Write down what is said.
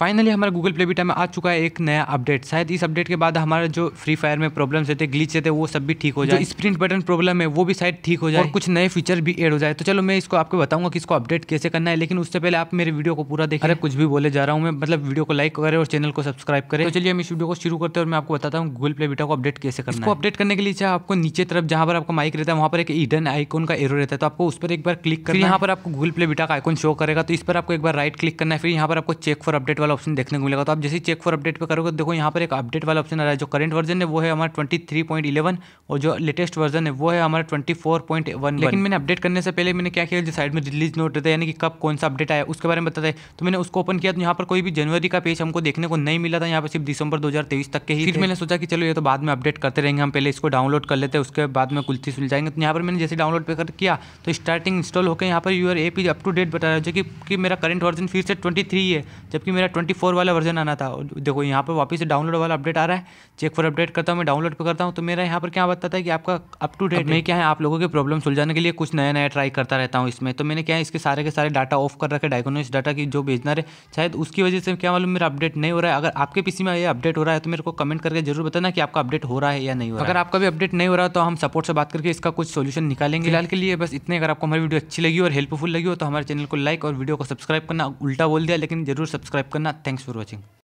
Finally हमारा Google Play beta में आ चुका है एक नया अपडेट शायद इस अपडेट के बाद हमारे जो फ्री फायर में प्रॉब्लम रहते ग्लीच रहते वो सब भी ठीक हो जाए स्प्रिंट बटन प्रॉब्लम है वो भी शायद ठीक हो जाए और कुछ नए फीचर भी एड हो जाए तो चलो मैं इसको आपको बताऊंगा कि इसको अपडेट कैसे करना है लेकिन उससे पहले आप मेरे वीडियो को पूरा देखें अरे कुछ भी बोले जा रहा हूँ मैं मतलब वीडियो को लाइक करें और चैनल को सब्सक्राइब करें तो चलिए हम इस वीडियो को शुरू करते हैं और मैं आपको बताता हूँ गूगल प्ले बीटा को अपडेट कैसे करना है अपडेट करने के लिए चाहे आपको नीचे तरफ जहाँ पर आपका माइक रहता है वहाँ पर एक ईडन आइकॉन का एरो रहता है तो आपको उस पर एक बार क्लिक करना यहाँ पर आपको गूगल प्ले बीटा का आइकॉन शो करेगा तो इस पर आपको एक बार राइट क्लिक करना है फिर यहाँ पर आपको चेक फॉर अपडेट वाला ऑप्शन देखने को मिलेगा तो आप जैसे ही चेक फॉर अपडेट पे करोगे देखो यहाँ पर एक अपडेट वाला ऑप्शन आ रहा है जो करंट वर्जन है वो है हमारा ट्वेंटी थ्री पॉइंट इलेवन और जो लेटेस्ट वर्जन है वो है हमारा ट्वेंटी फोर पॉइंट वन लेकिन मैंने अपडेट करने से पहले मैंने क्या किया जो साइड में रिलीज नोट रहता है यानी कि कब कौन सा अपडेट आया उसके बारे में बताया तो मैंने उसको ओपन किया तो यहाँ पर कोई भी जनवरी का पेज हमको देखने को नहीं मिला था यहाँ पर सिर्फ दिसंबर दो तक के ही फिर मैंने सोचा कि चलो ये तो बाद में अपडेट करते रहेंगे हम पहले इसको डाउनलोड कर लेते हैं उसके बाद में कुल्थी सुल जाएंगे तो यहाँ पर मैंने जैसे डाउनलोड पे कर किया तो स्टार्टिंग इंस्टॉल होकर यहाँ पर your app up to date बता रहा है जो कि मेरा करंट वर्जन फिर से ट्वेंटी थ्री है जबकि मेरा ट्वेंटी फोर वाला वर्जन आना था देखो यहाँ पर वापस से डाउनलोड वाला अपडेट आ रहा है चेक फॉर अपडेट करता हूँ मैं डाउनलोड पर करता हूँ तो मेरा यहाँ पर क्या बताता है कि आपका अप टू डेट मैं क्या है आप लोगों की प्रॉब्लम सुलझाने के लिए कुछ नया नया ट्राई करता रहता हूँ इसमें तो मैंने क्या है इसके सारे के सारे डाटा ऑफ कर रखे डायग्नोस डाटा की जो भेजना रहे शायद उसकी वजह से क्या मालूम मेरा अपडेट नहीं हो रहा है अगर आपके पीसी में ये अपडेट हो रहा है तो मेरे को कमेंट करके जरूर बताना कि आपका अपडेट हो रहा है या नहीं हो रहा है अगर आपका भी अपडेट नहीं हो रहा तो हम सपोर्ट से बात करके इसका कुछ सोल्यूशन निकालेंगे फिलहाल के लिए बस इतने अगर आपको हमारी वीडियो अच्छी लगी और हेल्पफुल लगी हो तो हमारे चैनल को लाइक और वीडियो को सब्सक्राइब करना उल्टा बोल दिया लेकिन जरूर subscribe Jagannath. Thanks for watching.